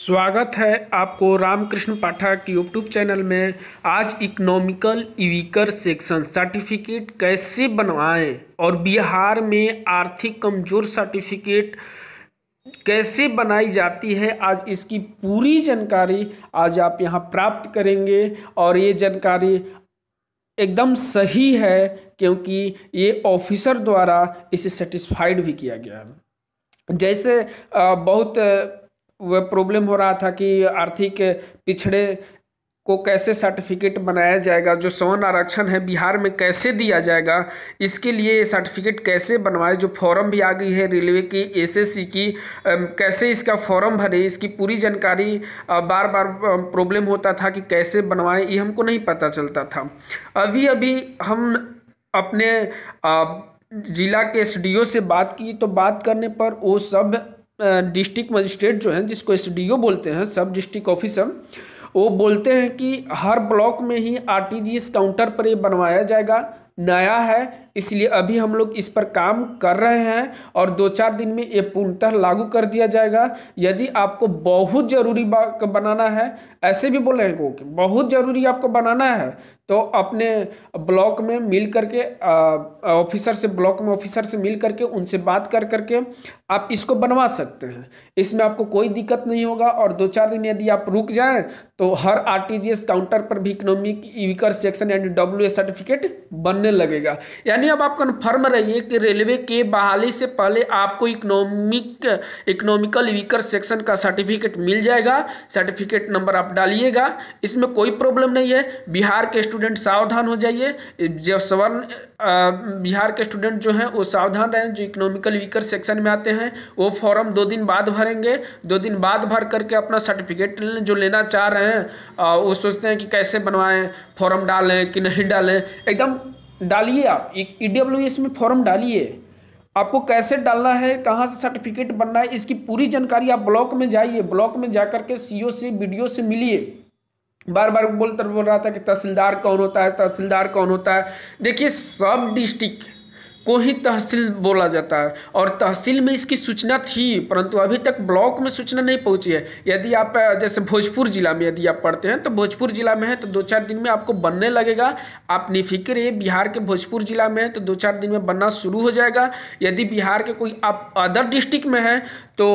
स्वागत है आपको रामकृष्ण पाठक यूट्यूब चैनल में आज इकोनॉमिकल ईविकर सेक्शन सर्टिफिकेट कैसे बनवाएं और बिहार में आर्थिक कमजोर सर्टिफिकेट कैसे बनाई जाती है आज इसकी पूरी जानकारी आज आप यहां प्राप्त करेंगे और ये जानकारी एकदम सही है क्योंकि ये ऑफिसर द्वारा इसे सेटिस्फाइड भी किया गया है जैसे बहुत वह प्रॉब्लम हो रहा था कि आर्थिक पिछड़े को कैसे सर्टिफिकेट बनाया जाएगा जो सौन आरक्षण है बिहार में कैसे दिया जाएगा इसके लिए सर्टिफिकेट कैसे बनवाए जो फॉर्म भी आ गई है रेलवे की एसएससी की कैसे इसका फॉर्म भरे इसकी पूरी जानकारी बार बार प्रॉब्लम होता था कि कैसे बनवाएं ये हमको नहीं पता चलता था अभी अभी हम अपने ज़िला के एस से बात की तो बात करने पर वो सब डिस्ट्रिक्ट मजिस्ट्रेट जो हैं जिसको एस बोलते हैं सब डिस्ट्रिक्ट ऑफिसर वो बोलते हैं कि हर ब्लॉक में ही आरटीजीएस काउंटर पर ये बनवाया जाएगा नया है इसलिए अभी हम लोग इस पर काम कर रहे हैं और दो चार दिन में ये पूर्णतः लागू कर दिया जाएगा यदि आपको बहुत ज़रूरी बनाना है ऐसे भी बोले हैं कि बहुत ज़रूरी आपको बनाना है तो अपने ब्लॉक में मिल करके ऑफिसर से ब्लॉक में ऑफिसर से मिल करके उनसे बात कर करके आप इसको बनवा सकते हैं इसमें आपको कोई दिक्कत नहीं होगा और दो चार दिन यदि आप रुक जाए तो हर आर काउंटर पर भी economic weaker section and W certificate बनने बढ़ने लगेगा यानी अब आप कन्फर्म रहिए कि रेलवे के बहाली से पहले आपको इकोनॉमिक इकोनॉमिकल वीकर सेक्शन का सर्टिफिकेट मिल जाएगा सर्टिफिकेट नंबर आप डालिएगा इसमें कोई प्रॉब्लम नहीं है बिहार के स्टूडेंट सावधान हो जाइए जब स्वर्ण बिहार के स्टूडेंट जो हैं वो सावधान रहें जो इकोनॉमिकल वीकर सेक्शन में आते हैं वो फॉर्म दो दिन बाद भरेंगे दो दिन बाद भर करके अपना सर्टिफिकेट जो लेना चाह रहे हैं वो सोचते हैं कि कैसे बनवाएं फॉर्म डालें कि नहीं डालें एकदम डालिए आप एक ई e में फॉर्म डालिए आपको कैसे डालना है कहाँ से सर्टिफिकेट बनना है इसकी पूरी जानकारी आप ब्लॉक में जाइए ब्लॉक में जा कर के सीओ से बी से मिलिए बार बार बोलता बोल रहा था कि तहसीलदार कौन होता है तहसीलदार कौन होता है देखिए सब डिस्ट्रिक्ट को ही तहसील बोला जाता है और तहसील में इसकी सूचना थी परंतु अभी तक ब्लॉक में सूचना नहीं पहुंची है यदि आप जैसे भोजपुर ज़िला में यदि आप पढ़ते हैं तो भोजपुर ज़िला में है तो दो चार दिन में आपको बनने लगेगा आप निफिक्र ये बिहार के भोजपुर ज़िला में है तो दो चार दिन में बनना शुरू हो जाएगा यदि बिहार के कोई आप अदर डिस्ट्रिक्ट में हैं तो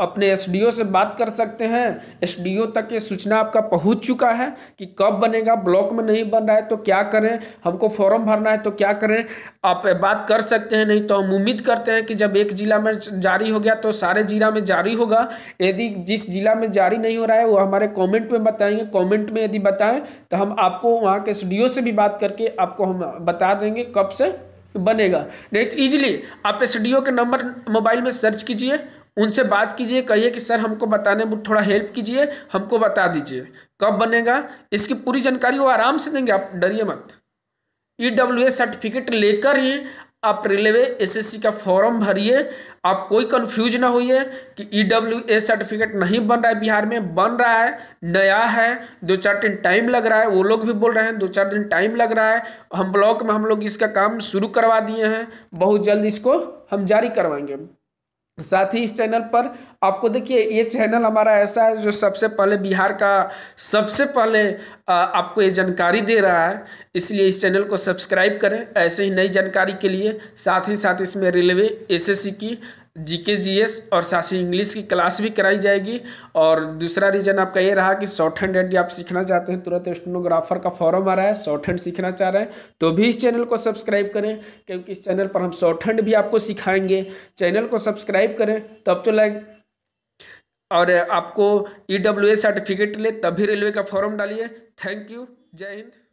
अपने एस से बात कर सकते हैं एस तक ये सूचना आपका पहुंच चुका है कि कब बनेगा ब्लॉक में नहीं बन रहा है तो क्या करें हमको फॉर्म भरना है तो क्या करें आप बात कर सकते हैं नहीं तो हम उम्मीद करते हैं कि जब एक ज़िला में जारी हो गया तो सारे ज़िला में जारी होगा यदि जिस ज़िला में जारी नहीं हो रहा है वो हमारे कॉमेंट में बताएंगे कॉमेंट में यदि बताएँ तो हम आपको वहाँ के एस से भी बात करके आपको हम बता देंगे कब से बनेगा नहीं तो ईजिली आप एस के नंबर मोबाइल में सर्च कीजिए उनसे बात कीजिए कहिए कि सर हमको बताने में थोड़ा हेल्प कीजिए हमको बता दीजिए कब बनेगा इसकी पूरी जानकारी वो आराम से देंगे आप डरिए मत ई डब्ल्यू ए सर्टिफिकेट लेकर ही आप रेलवे एसएससी का फॉर्म भरिए आप कोई कंफ्यूज ना होइए कि ई डब्ल्यू ए सर्टिफिकेट नहीं बन रहा है बिहार में बन रहा है नया है दो चार दिन टाइम लग रहा है वो लोग भी बोल रहे हैं दो चार दिन टाइम लग रहा है हम ब्लॉक में हम लोग इसका काम शुरू करवा दिए हैं बहुत जल्द इसको हम जारी करवाएंगे साथ ही इस चैनल पर आपको देखिए ये चैनल हमारा ऐसा है जो सबसे पहले बिहार का सबसे पहले आपको ये जानकारी दे रहा है इसलिए इस चैनल को सब्सक्राइब करें ऐसे ही नई जानकारी के लिए साथ ही साथ इसमें रेलवे एसएससी की जीके जीएस और साथ ही इंग्लिश की क्लास भी कराई जाएगी और दूसरा रीज़न आपका ये रहा कि शॉर्ट हैंड यदि आप सीखना चाहते हैं तुरंत स्टेनोग्राफर का फॉर्म आ रहा है शॉर्ट हैंड सीखना चाह रहे हैं तो भी इस चैनल को सब्सक्राइब करें क्योंकि इस चैनल पर हम शॉर्ट हैंड भी आपको सिखाएंगे चैनल को सब्सक्राइब करें तब तो लाइक और आपको ई e सर्टिफिकेट ले तभी रेलवे का फॉर्म डालिए थैंक यू जय हिंद